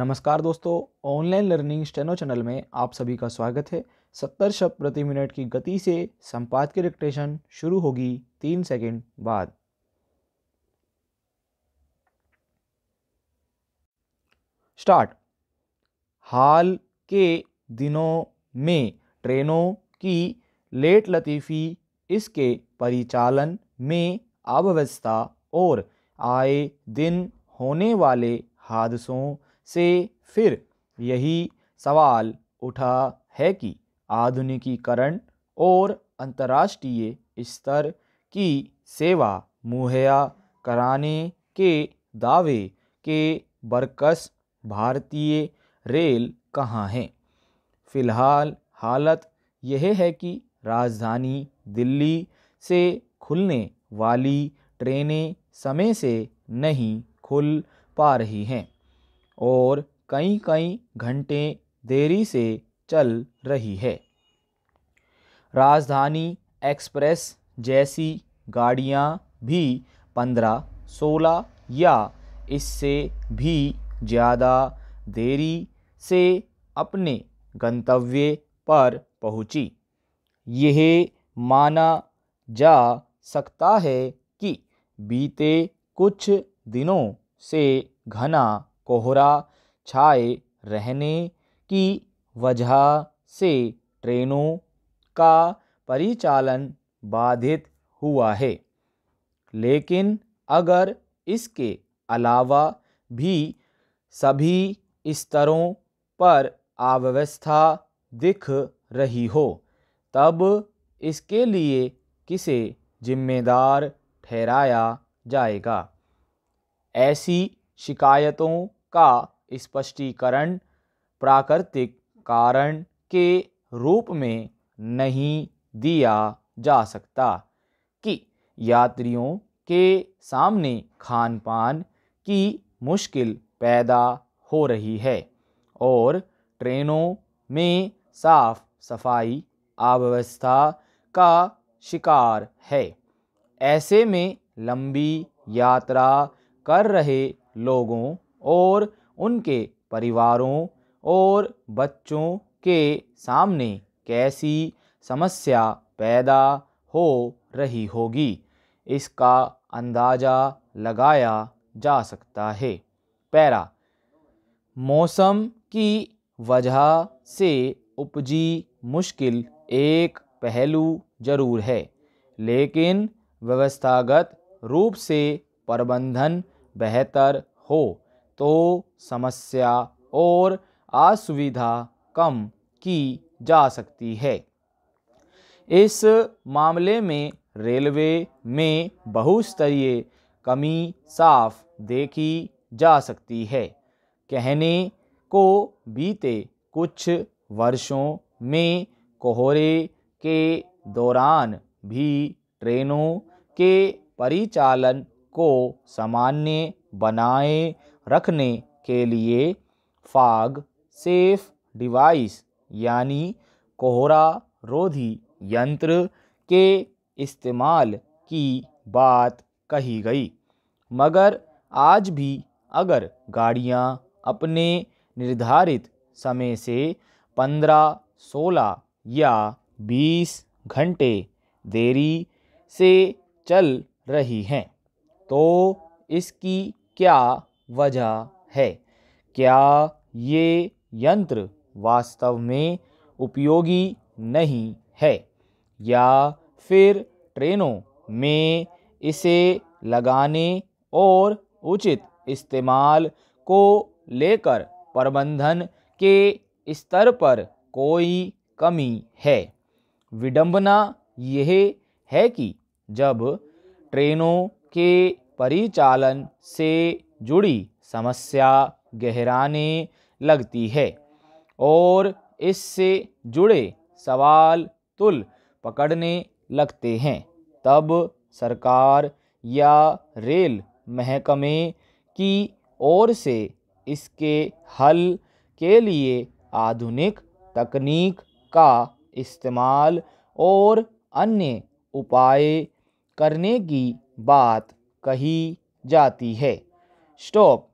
नमस्कार दोस्तों online learning steno channel में आप सभी का स्वागत है सत्तर शब्द प्रति मिनट की गति से संपाद की डिक्टेशन शुरू होगी तीन सेकंड बाद स्टार्ट हाल के दिनों में ट्रेनों की लेट लतीफ़ी इसके परिचालन में अव्यवस्था और आए दिन होने वाले हादसों से फिर यही सवाल उठा है कि आधुनिकीकरण और अंतर्राष्ट्रीय स्तर की सेवा मुहैया कराने के दावे के बरकस भारतीय रेल कहाँ हैं फ़िलहाल हालत यह है कि राजधानी दिल्ली से खुलने वाली ट्रेनें समय से नहीं खुल पा रही हैं और कई कई घंटे देरी से चल रही है राजधानी एक्सप्रेस जैसी गाड़ियाँ भी पंद्रह सोलह या इससे भी ज़्यादा देरी से अपने गंतव्य पर पहुँची यह माना जा सकता है कि बीते कुछ दिनों से घना कोहरा छाए रहने की वजह से ट्रेनों का परिचालन बाधित हुआ है लेकिन अगर इसके अलावा भी सभी स्तरों पर अव्यवस्था दिख रही हो तब इसके लिए किसे जिम्मेदार ठहराया जाएगा ऐसी शिकायतों का स्पष्टीकरण प्राकृतिक कारण के रूप में नहीं दिया जा सकता कि यात्रियों के सामने खान पान की मुश्किल पैदा हो रही है और ट्रेनों में साफ सफाई अव्यवस्था का शिकार है ऐसे में लंबी यात्रा कर रहे लोगों और उनके परिवारों और बच्चों के सामने कैसी समस्या पैदा हो रही होगी इसका अंदाज़ा लगाया जा सकता है पैरा मौसम की वजह से उपजी मुश्किल एक पहलू जरूर है लेकिन व्यवस्थागत रूप से प्रबंधन बेहतर हो तो समस्या और असुविधा कम की जा सकती है इस मामले में रेलवे में बहुस्तरीय कमी साफ देखी जा सकती है कहने को बीते कुछ वर्षों में कोहरे के दौरान भी ट्रेनों के परिचालन को सामान्य बनाए रखने के लिए फाग सेफ डिवाइस यानी कोहरा रोधी यंत्र के इस्तेमाल की बात कही गई मगर आज भी अगर गाड़ियाँ अपने निर्धारित समय से पंद्रह सोलह या बीस घंटे देरी से चल रही हैं तो इसकी क्या वजह है क्या ये यंत्र वास्तव में उपयोगी नहीं है या फिर ट्रेनों में इसे लगाने और उचित इस्तेमाल को लेकर प्रबंधन के स्तर पर कोई कमी है विडंबना यह है कि जब ट्रेनों के परिचालन से जुड़ी समस्या गहराने लगती है और इससे जुड़े सवाल तुल पकड़ने लगते हैं तब सरकार या रेल महकमे की ओर से इसके हल के लिए आधुनिक तकनीक का इस्तेमाल और अन्य उपाय करने की बात कही जाती है स्टॉप